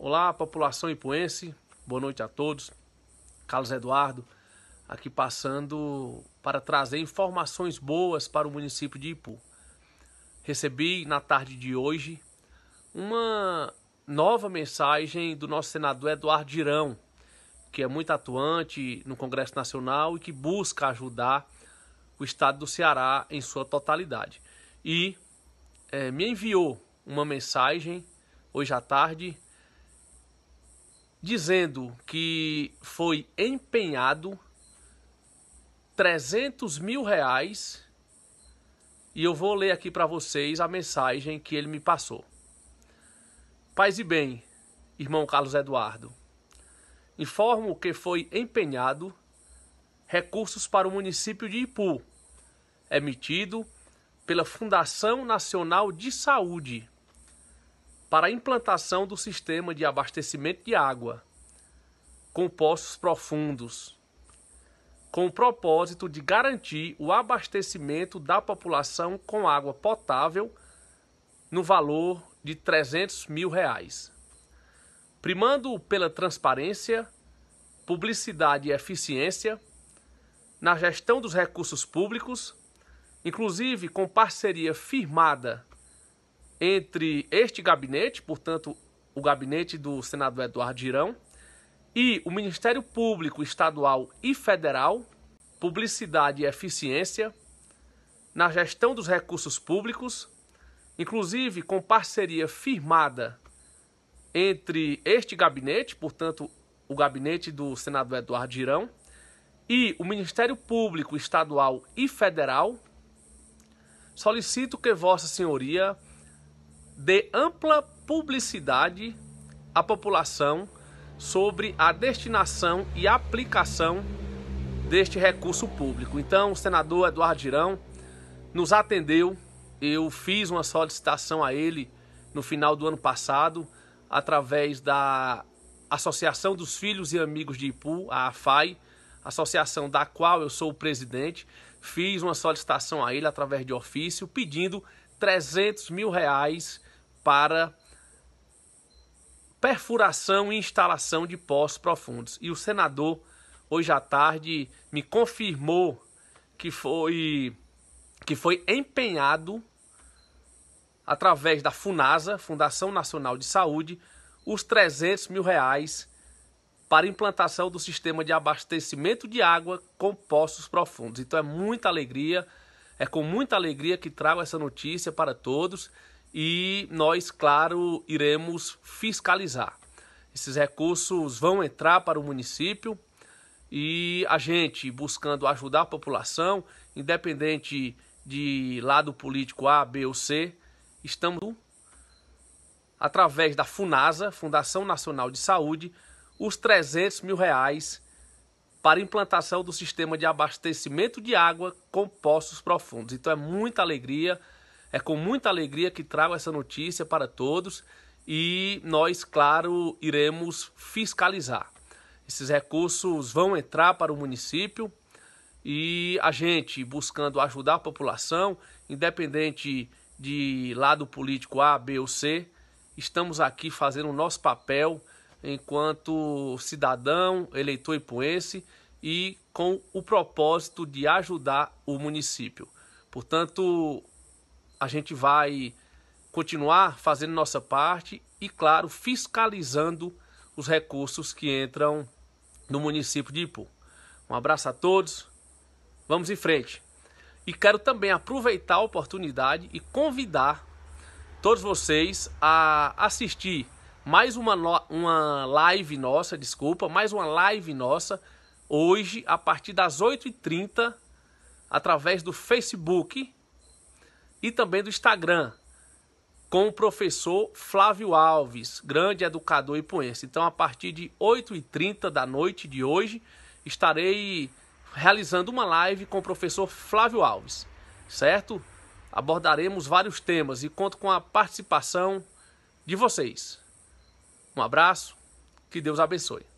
Olá, população ipuense, boa noite a todos. Carlos Eduardo, aqui passando para trazer informações boas para o município de Ipu. Recebi na tarde de hoje uma nova mensagem do nosso senador Eduardo Girão, que é muito atuante no Congresso Nacional e que busca ajudar o estado do Ceará em sua totalidade. E é, me enviou uma mensagem hoje à tarde dizendo que foi empenhado 300 mil reais e eu vou ler aqui para vocês a mensagem que ele me passou. Paz e bem, irmão Carlos Eduardo. Informo que foi empenhado recursos para o município de Ipu, emitido pela Fundação Nacional de Saúde para a implantação do sistema de abastecimento de água com poços profundos, com o propósito de garantir o abastecimento da população com água potável no valor de 300 mil reais, primando pela transparência, publicidade e eficiência na gestão dos recursos públicos, inclusive com parceria firmada entre este gabinete, portanto, o gabinete do senador Eduardo Girão, e o Ministério Público Estadual e Federal, Publicidade e Eficiência, na gestão dos recursos públicos, inclusive com parceria firmada entre este gabinete, portanto, o gabinete do senador Eduardo Girão, e o Ministério Público Estadual e Federal, solicito que Vossa Senhoria dê ampla publicidade à população sobre a destinação e aplicação deste recurso público. Então, o senador Eduardo Girão nos atendeu. Eu fiz uma solicitação a ele no final do ano passado, através da Associação dos Filhos e Amigos de Ipu, a AFAI, associação da qual eu sou o presidente. Fiz uma solicitação a ele através de ofício pedindo 300 mil reais para perfuração e instalação de poços profundos. E o senador, hoje à tarde, me confirmou que foi, que foi empenhado, através da FUNASA, Fundação Nacional de Saúde, os 300 mil reais para implantação do sistema de abastecimento de água com poços profundos. Então é muita alegria, é com muita alegria que trago essa notícia para todos e nós, claro, iremos fiscalizar. Esses recursos vão entrar para o município e a gente buscando ajudar a população, independente de lado político A, B ou C, estamos através da Funasa, Fundação Nacional de Saúde, os 300 mil reais para implantação do sistema de abastecimento de água com poços profundos. Então é muita alegria é com muita alegria que trago essa notícia para todos e nós, claro, iremos fiscalizar. Esses recursos vão entrar para o município e a gente buscando ajudar a população, independente de lado político A, B ou C, estamos aqui fazendo o nosso papel enquanto cidadão, eleitor ipuense e com o propósito de ajudar o município. Portanto, a gente vai continuar fazendo nossa parte e, claro, fiscalizando os recursos que entram no município de Ipu. Um abraço a todos, vamos em frente. E quero também aproveitar a oportunidade e convidar todos vocês a assistir mais uma, uma live nossa, desculpa, mais uma live nossa, hoje, a partir das 8h30, através do Facebook e também do Instagram, com o professor Flávio Alves, grande educador ipuense. Então, a partir de 8h30 da noite de hoje, estarei realizando uma live com o professor Flávio Alves, certo? Abordaremos vários temas e conto com a participação de vocês. Um abraço, que Deus abençoe.